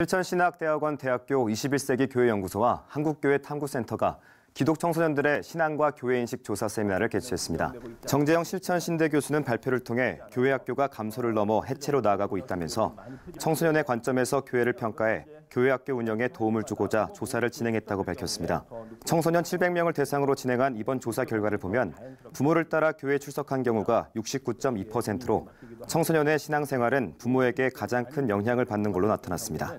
실천신학대학원 대학교 21세기 교회연구소와 한국교회 탐구센터가 기독 청소년들의 신앙과 교회인식 조사 세미나를 개최했습니다. 정재영 실천신대 교수는 발표를 통해 교회 학교가 감소를 넘어 해체로 나아가고 있다면서 청소년의 관점에서 교회를 평가해 교회 학교 운영에 도움을 주고자 조사를 진행했다고 밝혔습니다. 청소년 700명을 대상으로 진행한 이번 조사 결과를 보면 부모를 따라 교회에 출석한 경우가 69.2%로 청소년의 신앙생활은 부모에게 가장 큰 영향을 받는 걸로 나타났습니다.